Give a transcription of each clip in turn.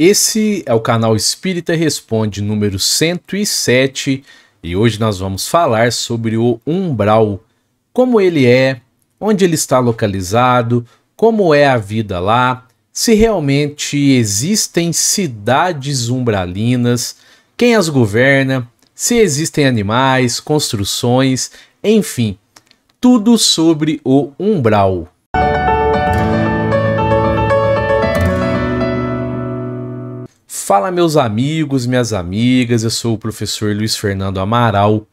Esse é o canal Espírita Responde número 107 e hoje nós vamos falar sobre o umbral, como ele é, onde ele está localizado, como é a vida lá, se realmente existem cidades umbralinas, quem as governa, se existem animais, construções, enfim, tudo sobre o umbral. Fala, meus amigos, minhas amigas, eu sou o professor Luiz Fernando Amaral.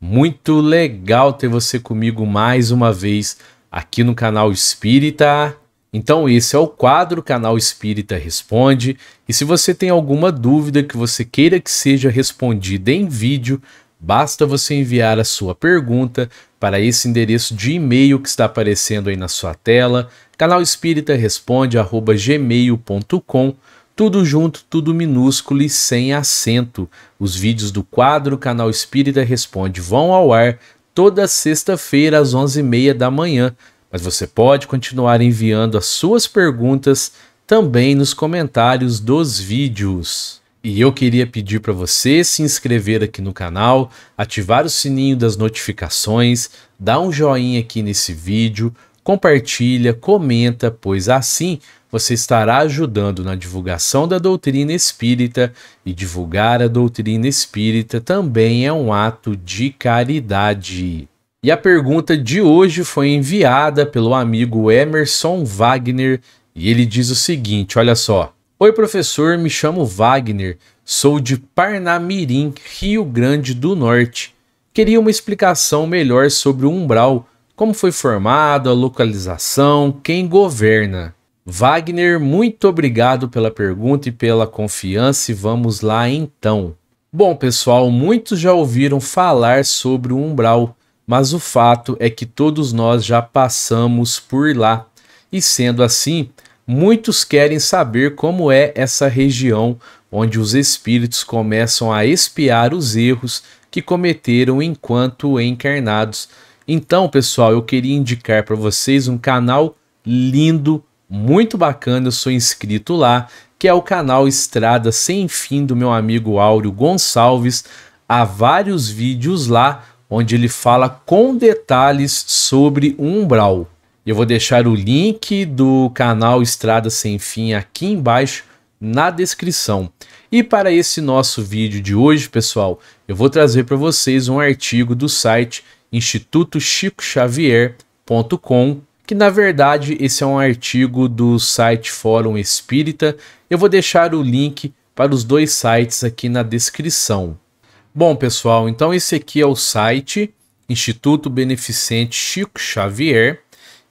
Muito legal ter você comigo mais uma vez aqui no canal Espírita. Então, esse é o quadro Canal Espírita Responde. E se você tem alguma dúvida que você queira que seja respondida em vídeo, basta você enviar a sua pergunta para esse endereço de e-mail que está aparecendo aí na sua tela, canalespírita responde@gmail.com tudo junto, tudo minúsculo e sem acento. Os vídeos do quadro Canal Espírita Responde vão ao ar toda sexta-feira às 11h30 da manhã. Mas você pode continuar enviando as suas perguntas também nos comentários dos vídeos. E eu queria pedir para você se inscrever aqui no canal, ativar o sininho das notificações, dar um joinha aqui nesse vídeo, compartilha, comenta, pois assim você estará ajudando na divulgação da doutrina espírita e divulgar a doutrina espírita também é um ato de caridade. E a pergunta de hoje foi enviada pelo amigo Emerson Wagner e ele diz o seguinte: olha só. Oi, professor, me chamo Wagner, sou de Parnamirim, Rio Grande do Norte. Queria uma explicação melhor sobre o umbral como foi formado, a localização, quem governa? Wagner, muito obrigado pela pergunta e pela confiança e vamos lá então. Bom, pessoal, muitos já ouviram falar sobre o umbral, mas o fato é que todos nós já passamos por lá. E sendo assim, muitos querem saber como é essa região onde os espíritos começam a espiar os erros que cometeram enquanto encarnados então, pessoal, eu queria indicar para vocês um canal lindo, muito bacana, eu sou inscrito lá, que é o canal Estrada Sem Fim do meu amigo Áureo Gonçalves. Há vários vídeos lá onde ele fala com detalhes sobre o umbral. Eu vou deixar o link do canal Estrada Sem Fim aqui embaixo na descrição. E para esse nosso vídeo de hoje, pessoal, eu vou trazer para vocês um artigo do site institutochicoxavier.com, que na verdade esse é um artigo do site Fórum Espírita. Eu vou deixar o link para os dois sites aqui na descrição. Bom, pessoal, então esse aqui é o site Instituto Beneficente Chico Xavier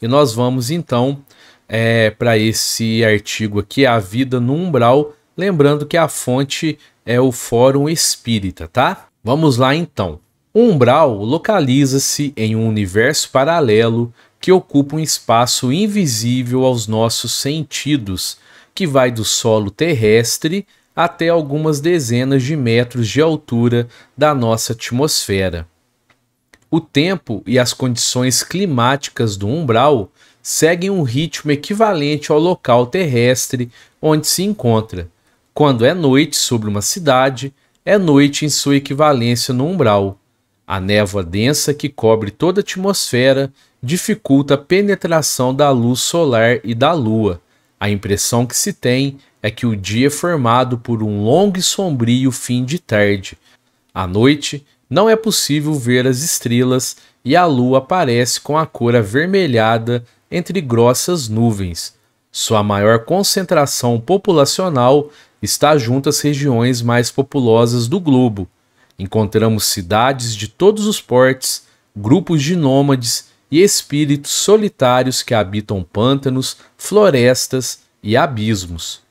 e nós vamos então é, para esse artigo aqui, A Vida no Umbral, lembrando que a fonte é o Fórum Espírita, tá? Vamos lá então umbral localiza-se em um universo paralelo que ocupa um espaço invisível aos nossos sentidos, que vai do solo terrestre até algumas dezenas de metros de altura da nossa atmosfera. O tempo e as condições climáticas do umbral seguem um ritmo equivalente ao local terrestre onde se encontra. Quando é noite sobre uma cidade, é noite em sua equivalência no umbral. A névoa densa que cobre toda a atmosfera dificulta a penetração da luz solar e da lua. A impressão que se tem é que o dia é formado por um longo e sombrio fim de tarde. À noite, não é possível ver as estrelas e a lua aparece com a cor avermelhada entre grossas nuvens. Sua maior concentração populacional está junto às regiões mais populosas do globo, Encontramos cidades de todos os portes, grupos de nômades e espíritos solitários que habitam pântanos, florestas e abismos.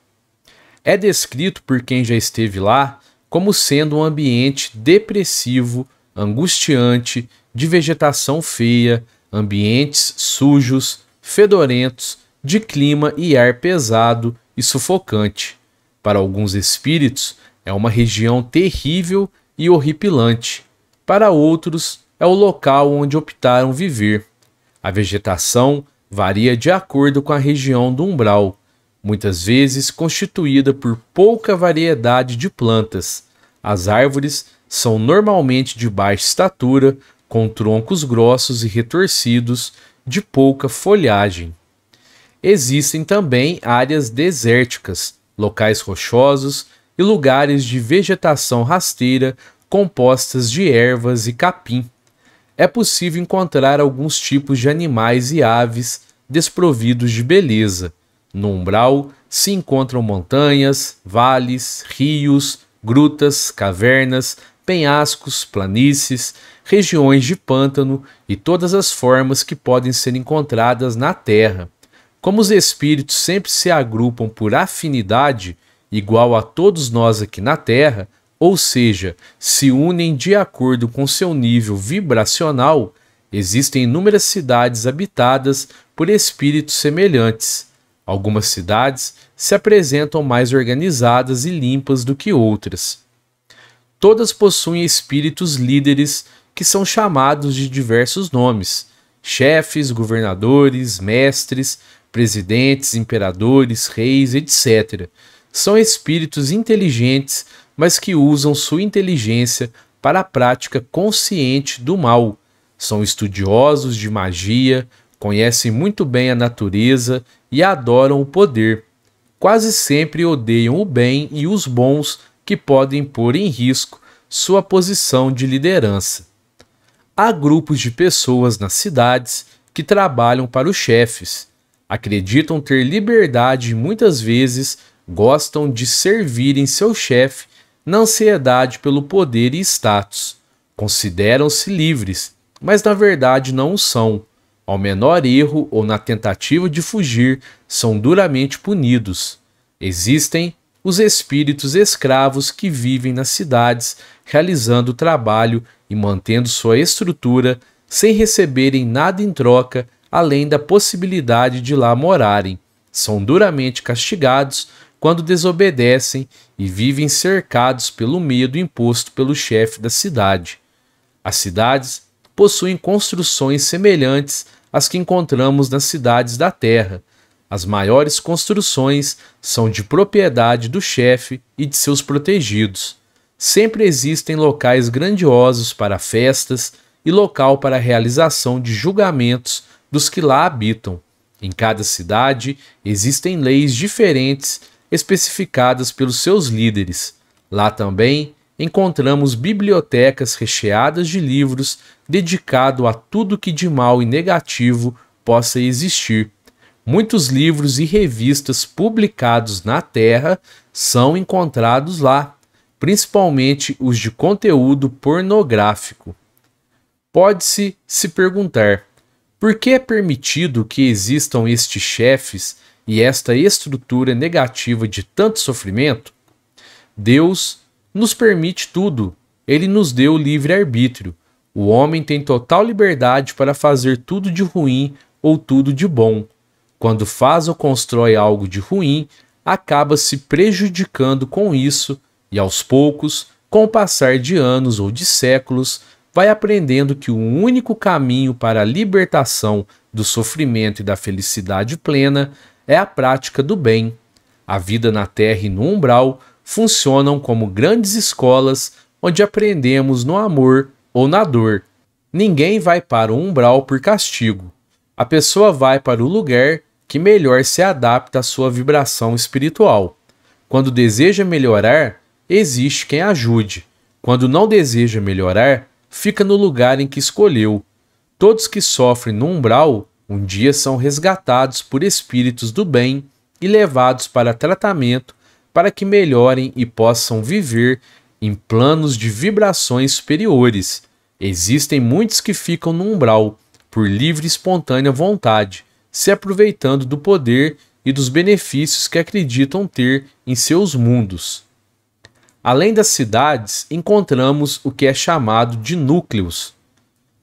É descrito por quem já esteve lá como sendo um ambiente depressivo, angustiante, de vegetação feia, ambientes sujos, fedorentos, de clima e ar pesado e sufocante. Para alguns espíritos, é uma região terrível e horripilante. Para outros, é o local onde optaram viver. A vegetação varia de acordo com a região do umbral, muitas vezes constituída por pouca variedade de plantas. As árvores são normalmente de baixa estatura, com troncos grossos e retorcidos, de pouca folhagem. Existem também áreas desérticas, locais rochosos e lugares de vegetação rasteira compostas de ervas e capim. É possível encontrar alguns tipos de animais e aves desprovidos de beleza. No umbral se encontram montanhas, vales, rios, grutas, cavernas, penhascos, planícies, regiões de pântano e todas as formas que podem ser encontradas na Terra. Como os espíritos sempre se agrupam por afinidade, igual a todos nós aqui na Terra, ou seja, se unem de acordo com seu nível vibracional, existem inúmeras cidades habitadas por espíritos semelhantes. Algumas cidades se apresentam mais organizadas e limpas do que outras. Todas possuem espíritos líderes que são chamados de diversos nomes: chefes, governadores, mestres, presidentes, imperadores, reis, etc são espíritos inteligentes, mas que usam sua inteligência para a prática consciente do mal. São estudiosos de magia, conhecem muito bem a natureza e adoram o poder. Quase sempre odeiam o bem e os bons que podem pôr em risco sua posição de liderança. Há grupos de pessoas nas cidades que trabalham para os chefes. Acreditam ter liberdade e muitas vezes gostam de servirem seu chefe na ansiedade pelo poder e status. Consideram-se livres, mas na verdade não o são. Ao menor erro ou na tentativa de fugir, são duramente punidos. Existem os espíritos escravos que vivem nas cidades, realizando o trabalho e mantendo sua estrutura, sem receberem nada em troca além da possibilidade de lá morarem. São duramente castigados quando desobedecem e vivem cercados pelo medo imposto pelo chefe da cidade. As cidades possuem construções semelhantes às que encontramos nas cidades da terra. As maiores construções são de propriedade do chefe e de seus protegidos. Sempre existem locais grandiosos para festas e local para a realização de julgamentos dos que lá habitam. Em cada cidade existem leis diferentes especificadas pelos seus líderes. Lá também encontramos bibliotecas recheadas de livros dedicados a tudo que de mal e negativo possa existir. Muitos livros e revistas publicados na Terra são encontrados lá, principalmente os de conteúdo pornográfico. Pode-se se perguntar: por que é permitido que existam estes chefes e esta estrutura negativa de tanto sofrimento, Deus nos permite tudo. Ele nos deu livre arbítrio. O homem tem total liberdade para fazer tudo de ruim ou tudo de bom. Quando faz ou constrói algo de ruim, acaba se prejudicando com isso e aos poucos, com o passar de anos ou de séculos, vai aprendendo que o único caminho para a libertação do sofrimento e da felicidade plena é a prática do bem. A vida na terra e no umbral funcionam como grandes escolas onde aprendemos no amor ou na dor. Ninguém vai para o umbral por castigo. A pessoa vai para o lugar que melhor se adapta à sua vibração espiritual. Quando deseja melhorar, existe quem ajude. Quando não deseja melhorar, fica no lugar em que escolheu. Todos que sofrem no umbral um dia são resgatados por espíritos do bem e levados para tratamento para que melhorem e possam viver em planos de vibrações superiores. Existem muitos que ficam no umbral por livre e espontânea vontade, se aproveitando do poder e dos benefícios que acreditam ter em seus mundos. Além das cidades, encontramos o que é chamado de núcleos,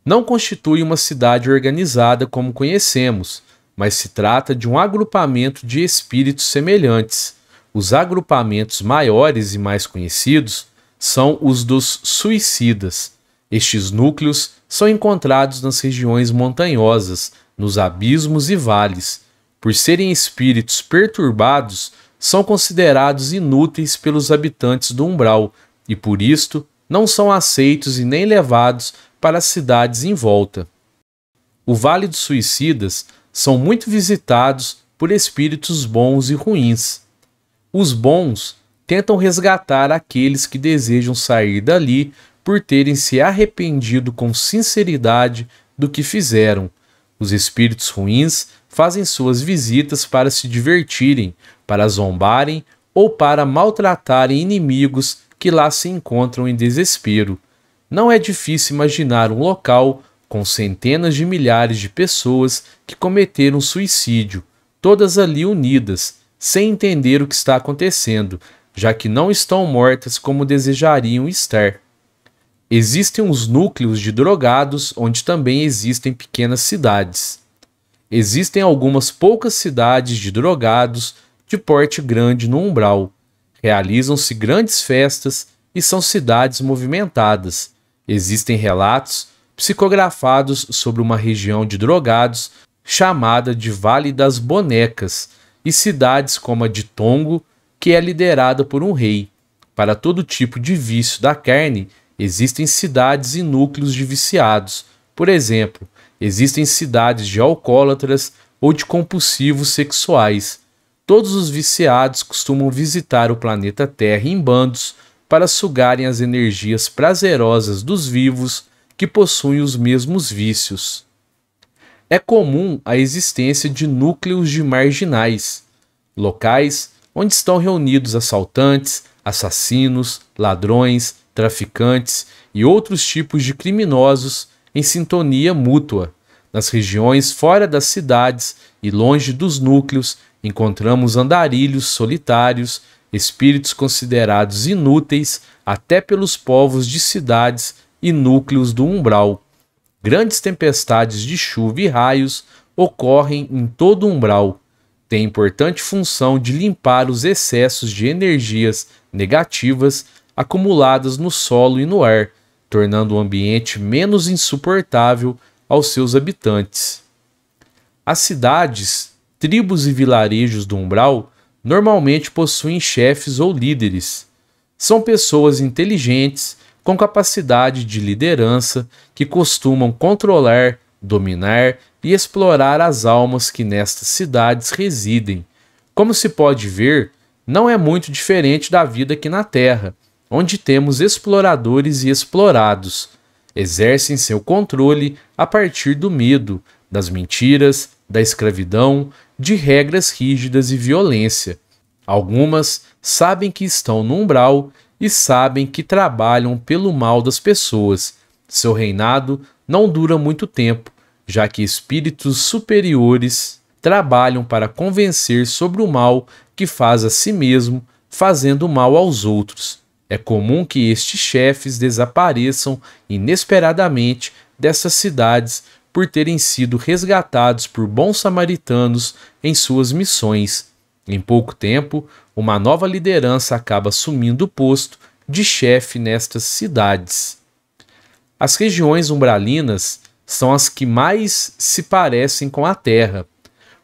não constitui uma cidade organizada como conhecemos, mas se trata de um agrupamento de espíritos semelhantes. Os agrupamentos maiores e mais conhecidos são os dos suicidas. Estes núcleos são encontrados nas regiões montanhosas, nos abismos e vales. Por serem espíritos perturbados, são considerados inúteis pelos habitantes do umbral e por isto não são aceitos e nem levados para as cidades em volta. O Vale dos Suicidas são muito visitados por espíritos bons e ruins. Os bons tentam resgatar aqueles que desejam sair dali por terem se arrependido com sinceridade do que fizeram. Os espíritos ruins fazem suas visitas para se divertirem, para zombarem ou para maltratarem inimigos que lá se encontram em desespero. Não é difícil imaginar um local com centenas de milhares de pessoas que cometeram suicídio, todas ali unidas, sem entender o que está acontecendo, já que não estão mortas como desejariam estar. Existem os núcleos de drogados, onde também existem pequenas cidades. Existem algumas poucas cidades de drogados de porte grande no umbral. Realizam-se grandes festas e são cidades movimentadas, Existem relatos psicografados sobre uma região de drogados chamada de Vale das Bonecas e cidades como a de Tongo, que é liderada por um rei. Para todo tipo de vício da carne, existem cidades e núcleos de viciados. Por exemplo, existem cidades de alcoólatras ou de compulsivos sexuais. Todos os viciados costumam visitar o planeta Terra em bandos para sugarem as energias prazerosas dos vivos que possuem os mesmos vícios. É comum a existência de núcleos de marginais, locais onde estão reunidos assaltantes, assassinos, ladrões, traficantes e outros tipos de criminosos em sintonia mútua. Nas regiões fora das cidades e longe dos núcleos, encontramos andarilhos solitários espíritos considerados inúteis até pelos povos de cidades e núcleos do umbral. Grandes tempestades de chuva e raios ocorrem em todo o umbral. Tem importante função de limpar os excessos de energias negativas acumuladas no solo e no ar, tornando o ambiente menos insuportável aos seus habitantes. As cidades, tribos e vilarejos do umbral normalmente possuem chefes ou líderes. São pessoas inteligentes, com capacidade de liderança, que costumam controlar, dominar e explorar as almas que nestas cidades residem. Como se pode ver, não é muito diferente da vida aqui na Terra, onde temos exploradores e explorados. Exercem seu controle a partir do medo, das mentiras, da escravidão, de regras rígidas e violência. Algumas sabem que estão no umbral e sabem que trabalham pelo mal das pessoas. Seu reinado não dura muito tempo, já que espíritos superiores trabalham para convencer sobre o mal que faz a si mesmo, fazendo mal aos outros. É comum que estes chefes desapareçam inesperadamente dessas cidades por terem sido resgatados por bons samaritanos em suas missões. Em pouco tempo, uma nova liderança acaba assumindo o posto de chefe nestas cidades. As regiões umbralinas são as que mais se parecem com a Terra.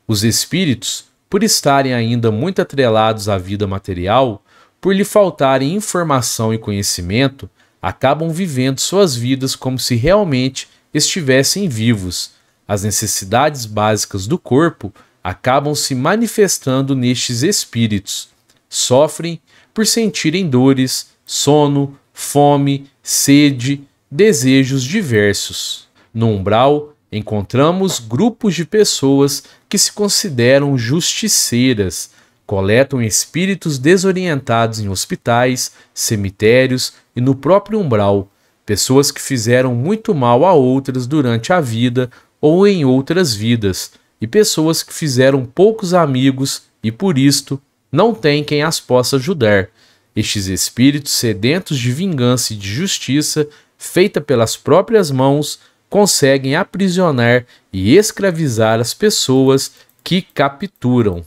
Os espíritos, por estarem ainda muito atrelados à vida material, por lhe faltarem informação e conhecimento, acabam vivendo suas vidas como se realmente estivessem vivos. As necessidades básicas do corpo acabam se manifestando nestes espíritos. Sofrem por sentirem dores, sono, fome, sede, desejos diversos. No umbral, encontramos grupos de pessoas que se consideram justiceiras, coletam espíritos desorientados em hospitais, cemitérios e no próprio umbral, pessoas que fizeram muito mal a outras durante a vida ou em outras vidas, e pessoas que fizeram poucos amigos e por isto não têm quem as possa ajudar. Estes espíritos sedentos de vingança e de justiça, feita pelas próprias mãos, conseguem aprisionar e escravizar as pessoas que capturam.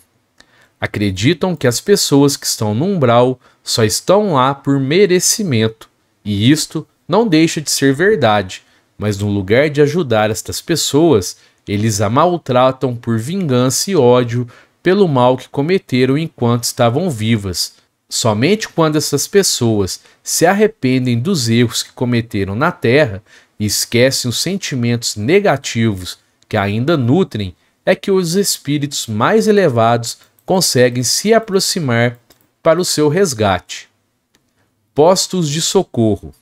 Acreditam que as pessoas que estão no umbral só estão lá por merecimento, e isto não deixa de ser verdade, mas no lugar de ajudar estas pessoas, eles a maltratam por vingança e ódio pelo mal que cometeram enquanto estavam vivas. Somente quando essas pessoas se arrependem dos erros que cometeram na Terra e esquecem os sentimentos negativos que ainda nutrem, é que os espíritos mais elevados conseguem se aproximar para o seu resgate. Postos de socorro.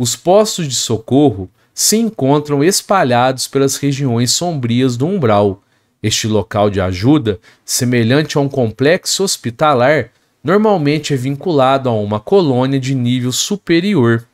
Os postos de socorro se encontram espalhados pelas regiões sombrias do umbral. Este local de ajuda, semelhante a um complexo hospitalar, normalmente é vinculado a uma colônia de nível superior.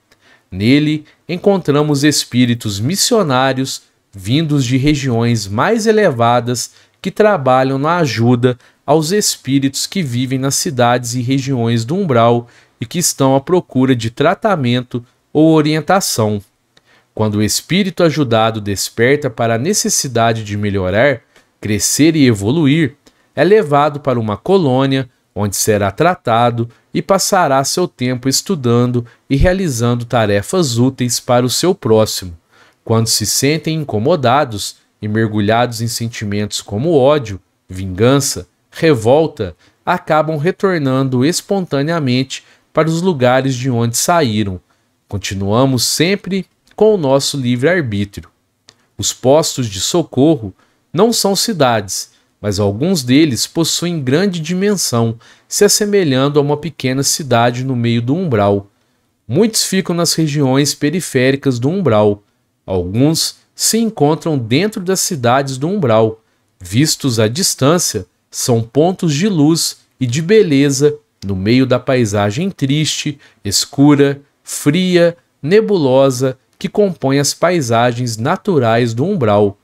Nele encontramos espíritos missionários vindos de regiões mais elevadas que trabalham na ajuda aos espíritos que vivem nas cidades e regiões do umbral e que estão à procura de tratamento ou orientação. Quando o espírito ajudado desperta para a necessidade de melhorar, crescer e evoluir, é levado para uma colônia onde será tratado e passará seu tempo estudando e realizando tarefas úteis para o seu próximo. Quando se sentem incomodados e mergulhados em sentimentos como ódio, vingança, revolta, acabam retornando espontaneamente para os lugares de onde saíram, Continuamos sempre com o nosso livre-arbítrio. Os postos de socorro não são cidades, mas alguns deles possuem grande dimensão, se assemelhando a uma pequena cidade no meio do umbral. Muitos ficam nas regiões periféricas do umbral. Alguns se encontram dentro das cidades do umbral. Vistos à distância, são pontos de luz e de beleza no meio da paisagem triste, escura, fria, nebulosa que compõe as paisagens naturais do umbral.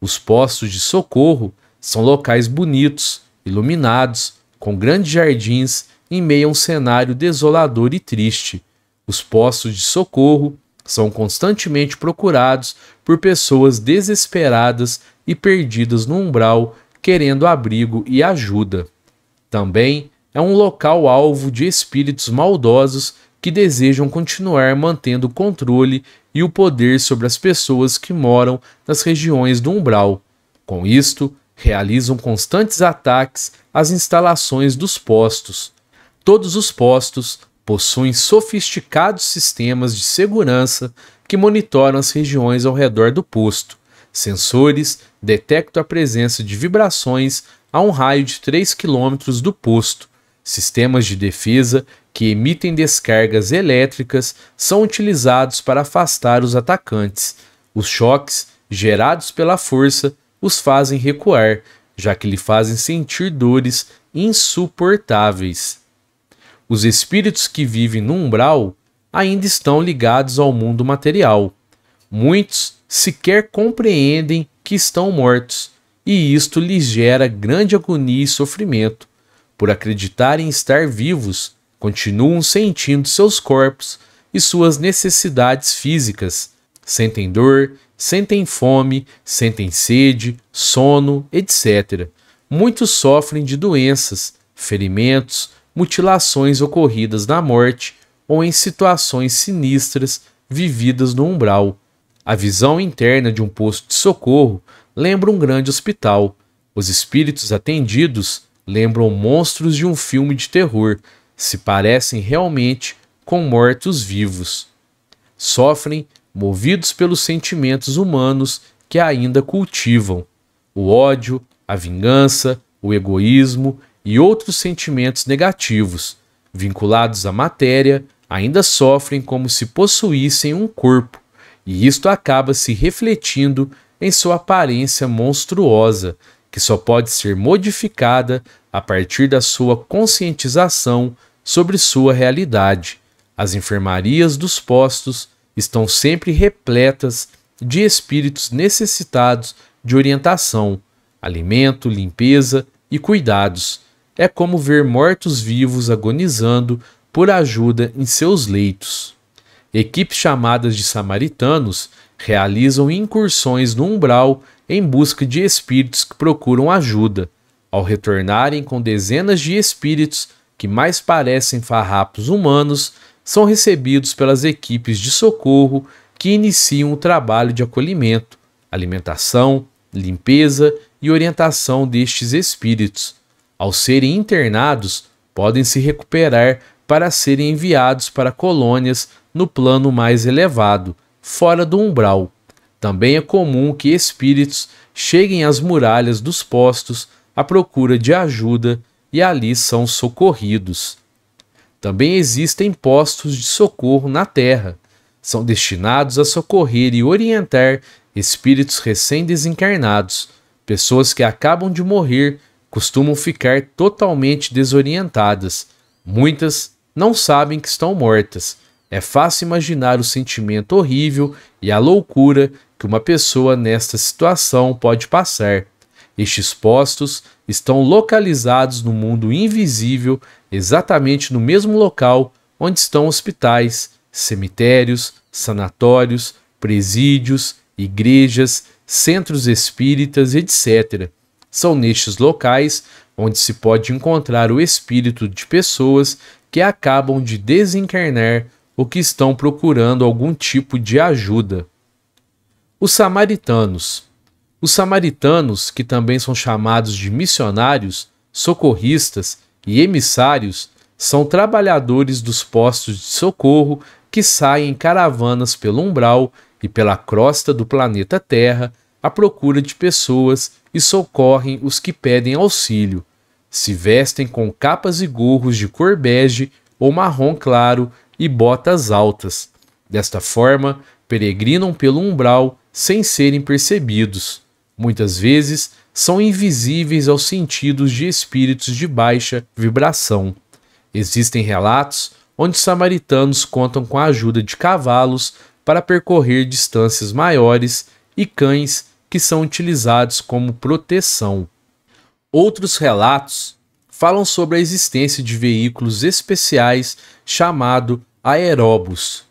Os postos de socorro são locais bonitos, iluminados, com grandes jardins em meio a um cenário desolador e triste. Os postos de socorro são constantemente procurados por pessoas desesperadas e perdidas no umbral, querendo abrigo e ajuda. Também é um local alvo de espíritos maldosos que desejam continuar mantendo o controle e o poder sobre as pessoas que moram nas regiões do umbral. Com isto, realizam constantes ataques às instalações dos postos. Todos os postos possuem sofisticados sistemas de segurança que monitoram as regiões ao redor do posto. Sensores detectam a presença de vibrações a um raio de 3 km do posto. Sistemas de defesa que emitem descargas elétricas são utilizados para afastar os atacantes. Os choques, gerados pela força, os fazem recuar, já que lhe fazem sentir dores insuportáveis. Os espíritos que vivem no umbral ainda estão ligados ao mundo material. Muitos sequer compreendem que estão mortos, e isto lhes gera grande agonia e sofrimento. Por acreditarem estar vivos, continuam sentindo seus corpos e suas necessidades físicas. Sentem dor, sentem fome, sentem sede, sono, etc. Muitos sofrem de doenças, ferimentos, mutilações ocorridas na morte ou em situações sinistras vividas no umbral. A visão interna de um posto de socorro lembra um grande hospital. Os espíritos atendidos lembram monstros de um filme de terror se parecem realmente com mortos-vivos. Sofrem movidos pelos sentimentos humanos que ainda cultivam o ódio, a vingança, o egoísmo e outros sentimentos negativos, vinculados à matéria, ainda sofrem como se possuíssem um corpo, e isto acaba se refletindo em sua aparência monstruosa, que só pode ser modificada a partir da sua conscientização sobre sua realidade. As enfermarias dos postos estão sempre repletas de espíritos necessitados de orientação, alimento, limpeza e cuidados. É como ver mortos-vivos agonizando por ajuda em seus leitos. Equipes chamadas de samaritanos realizam incursões no umbral em busca de espíritos que procuram ajuda. Ao retornarem com dezenas de espíritos, que mais parecem farrapos humanos, são recebidos pelas equipes de socorro que iniciam o trabalho de acolhimento, alimentação, limpeza e orientação destes espíritos. Ao serem internados, podem se recuperar para serem enviados para colônias no plano mais elevado, fora do umbral. Também é comum que espíritos cheguem às muralhas dos postos à procura de ajuda e ali são socorridos. Também existem postos de socorro na terra. São destinados a socorrer e orientar espíritos recém-desencarnados. Pessoas que acabam de morrer costumam ficar totalmente desorientadas. Muitas não sabem que estão mortas. É fácil imaginar o sentimento horrível e a loucura que uma pessoa nesta situação pode passar. Estes postos estão localizados no mundo invisível, exatamente no mesmo local onde estão hospitais, cemitérios, sanatórios, presídios, igrejas, centros espíritas, etc. São nestes locais onde se pode encontrar o espírito de pessoas que acabam de desencarnar ou que estão procurando algum tipo de ajuda. Os samaritanos os samaritanos, que também são chamados de missionários, socorristas e emissários, são trabalhadores dos postos de socorro que saem em caravanas pelo umbral e pela crosta do planeta Terra à procura de pessoas e socorrem os que pedem auxílio. Se vestem com capas e gorros de cor bege ou marrom claro e botas altas. Desta forma, peregrinam pelo umbral sem serem percebidos muitas vezes são invisíveis aos sentidos de espíritos de baixa vibração. Existem relatos onde samaritanos contam com a ajuda de cavalos para percorrer distâncias maiores e cães que são utilizados como proteção. Outros relatos falam sobre a existência de veículos especiais chamado aeróbus.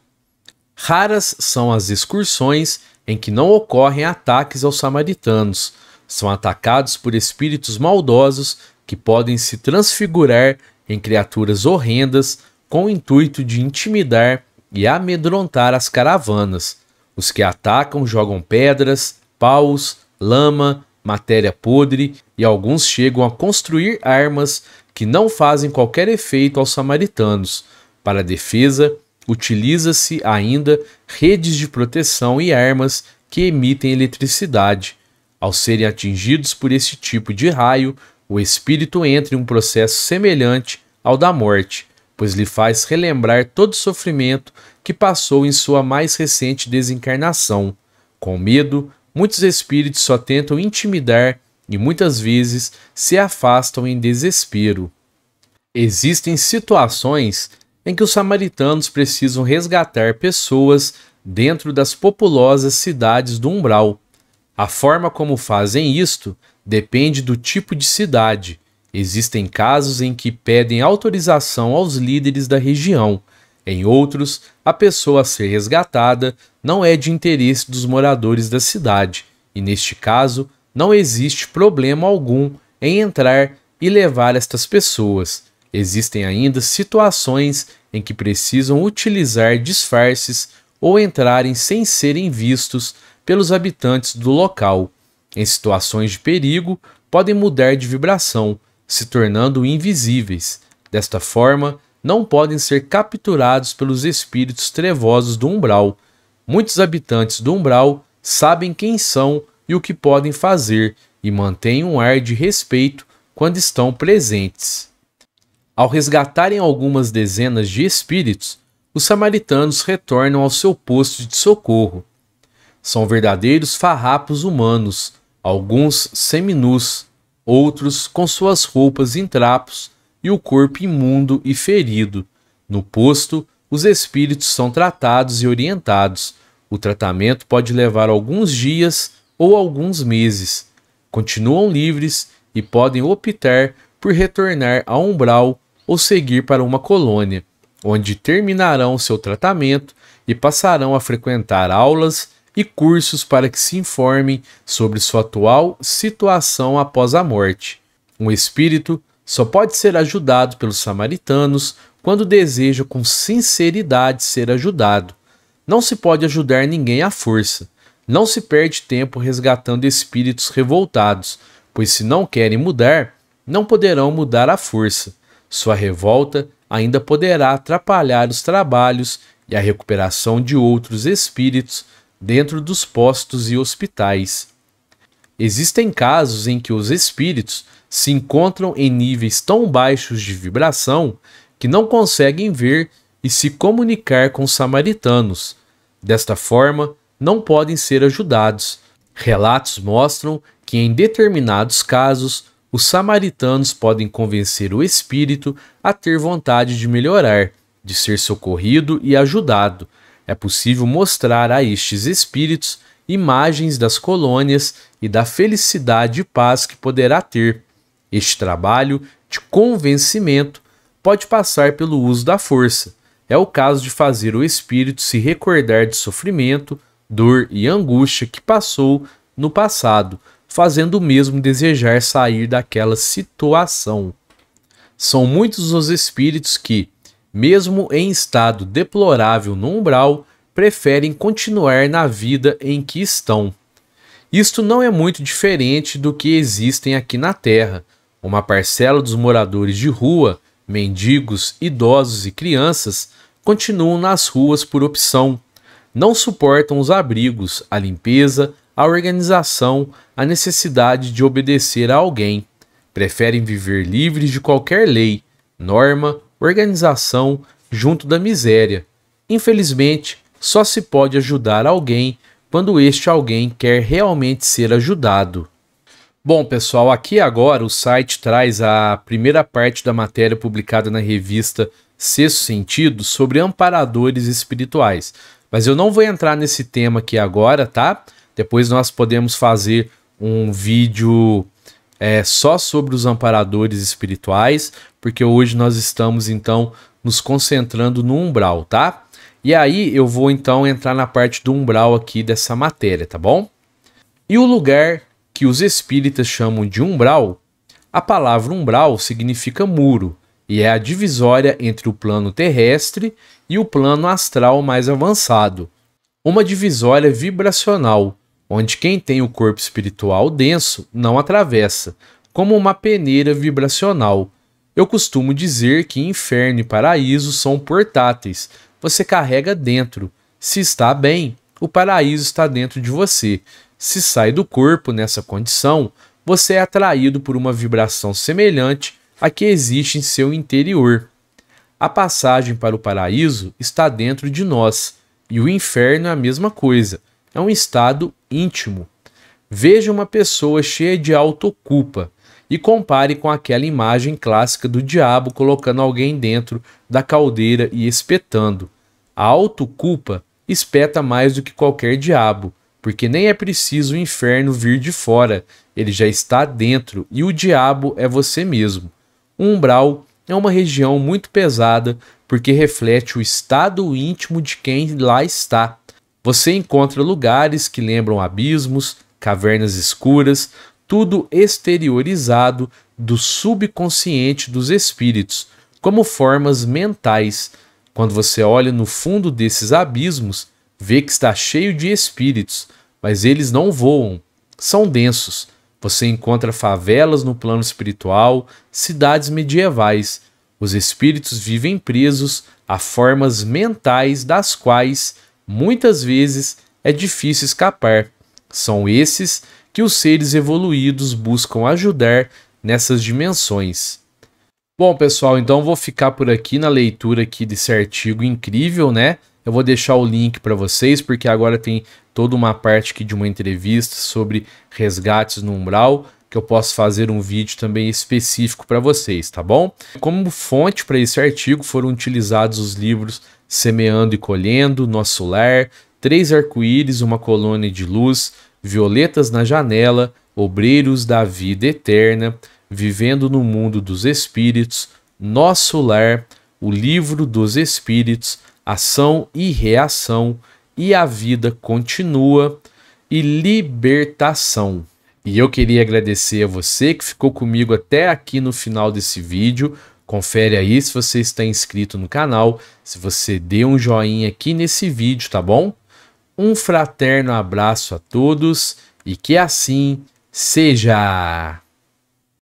Raras são as excursões em que não ocorrem ataques aos samaritanos. São atacados por espíritos maldosos que podem se transfigurar em criaturas horrendas com o intuito de intimidar e amedrontar as caravanas. Os que atacam jogam pedras, paus, lama, matéria podre e alguns chegam a construir armas que não fazem qualquer efeito aos samaritanos. Para a defesa, Utiliza-se ainda redes de proteção e armas que emitem eletricidade. Ao serem atingidos por esse tipo de raio, o espírito entra em um processo semelhante ao da morte, pois lhe faz relembrar todo o sofrimento que passou em sua mais recente desencarnação. Com medo, muitos espíritos só tentam intimidar e muitas vezes se afastam em desespero. Existem situações em que os samaritanos precisam resgatar pessoas dentro das populosas cidades do umbral. A forma como fazem isto depende do tipo de cidade. Existem casos em que pedem autorização aos líderes da região. Em outros, a pessoa a ser resgatada não é de interesse dos moradores da cidade, e neste caso, não existe problema algum em entrar e levar estas pessoas. Existem ainda situações em que precisam utilizar disfarces ou entrarem sem serem vistos pelos habitantes do local. Em situações de perigo, podem mudar de vibração, se tornando invisíveis. Desta forma, não podem ser capturados pelos espíritos trevosos do umbral. Muitos habitantes do umbral sabem quem são e o que podem fazer e mantêm um ar de respeito quando estão presentes. Ao resgatarem algumas dezenas de espíritos, os samaritanos retornam ao seu posto de socorro. São verdadeiros farrapos humanos, alguns seminus, outros com suas roupas em trapos e o corpo imundo e ferido. No posto, os espíritos são tratados e orientados. O tratamento pode levar alguns dias ou alguns meses. Continuam livres e podem optar por retornar ao umbral ou seguir para uma colônia, onde terminarão seu tratamento e passarão a frequentar aulas e cursos para que se informem sobre sua atual situação após a morte. Um espírito só pode ser ajudado pelos samaritanos quando deseja com sinceridade ser ajudado. Não se pode ajudar ninguém à força. Não se perde tempo resgatando espíritos revoltados, pois se não querem mudar, não poderão mudar à força. Sua revolta ainda poderá atrapalhar os trabalhos e a recuperação de outros espíritos dentro dos postos e hospitais. Existem casos em que os espíritos se encontram em níveis tão baixos de vibração que não conseguem ver e se comunicar com os samaritanos. Desta forma, não podem ser ajudados. Relatos mostram que, em determinados casos, os samaritanos podem convencer o espírito a ter vontade de melhorar, de ser socorrido e ajudado. É possível mostrar a estes espíritos imagens das colônias e da felicidade e paz que poderá ter. Este trabalho de convencimento pode passar pelo uso da força. É o caso de fazer o espírito se recordar de sofrimento, dor e angústia que passou no passado, fazendo o mesmo desejar sair daquela situação. São muitos os espíritos que, mesmo em estado deplorável no umbral, preferem continuar na vida em que estão. Isto não é muito diferente do que existem aqui na Terra. Uma parcela dos moradores de rua, mendigos, idosos e crianças, continuam nas ruas por opção. Não suportam os abrigos, a limpeza, a organização, a necessidade de obedecer a alguém. Preferem viver livres de qualquer lei, norma, organização, junto da miséria. Infelizmente, só se pode ajudar alguém quando este alguém quer realmente ser ajudado. Bom, pessoal, aqui agora o site traz a primeira parte da matéria publicada na revista Sexto Sentido sobre amparadores espirituais. Mas eu não vou entrar nesse tema aqui agora, tá? Depois nós podemos fazer um vídeo é, só sobre os amparadores espirituais, porque hoje nós estamos então nos concentrando no umbral, tá? E aí eu vou então entrar na parte do umbral aqui dessa matéria, tá bom? E o lugar que os espíritas chamam de umbral, a palavra umbral significa muro e é a divisória entre o plano terrestre e o plano astral mais avançado. Uma divisória vibracional onde quem tem o corpo espiritual denso não atravessa, como uma peneira vibracional. Eu costumo dizer que inferno e paraíso são portáteis, você carrega dentro. Se está bem, o paraíso está dentro de você. Se sai do corpo nessa condição, você é atraído por uma vibração semelhante à que existe em seu interior. A passagem para o paraíso está dentro de nós, e o inferno é a mesma coisa. É um estado íntimo. Veja uma pessoa cheia de autoculpa e compare com aquela imagem clássica do diabo colocando alguém dentro da caldeira e espetando. A autoculpa espeta mais do que qualquer diabo, porque nem é preciso o inferno vir de fora, ele já está dentro e o diabo é você mesmo. O umbral é uma região muito pesada porque reflete o estado íntimo de quem lá está. Você encontra lugares que lembram abismos, cavernas escuras, tudo exteriorizado do subconsciente dos espíritos, como formas mentais. Quando você olha no fundo desses abismos, vê que está cheio de espíritos, mas eles não voam, são densos. Você encontra favelas no plano espiritual, cidades medievais. Os espíritos vivem presos a formas mentais das quais muitas vezes é difícil escapar. São esses que os seres evoluídos buscam ajudar nessas dimensões. Bom, pessoal, então vou ficar por aqui na leitura aqui desse artigo incrível, né? Eu vou deixar o link para vocês, porque agora tem toda uma parte aqui de uma entrevista sobre resgates no umbral, que eu posso fazer um vídeo também específico para vocês, tá bom? Como fonte para esse artigo foram utilizados os livros semeando e colhendo, nosso lar, três arco-íris, uma colônia de luz, violetas na janela, obreiros da vida eterna, vivendo no mundo dos espíritos, nosso lar, o livro dos espíritos, ação e reação, e a vida continua e libertação. E eu queria agradecer a você que ficou comigo até aqui no final desse vídeo. Confere aí se você está inscrito no canal, se você deu um joinha aqui nesse vídeo, tá bom? Um fraterno abraço a todos e que assim seja!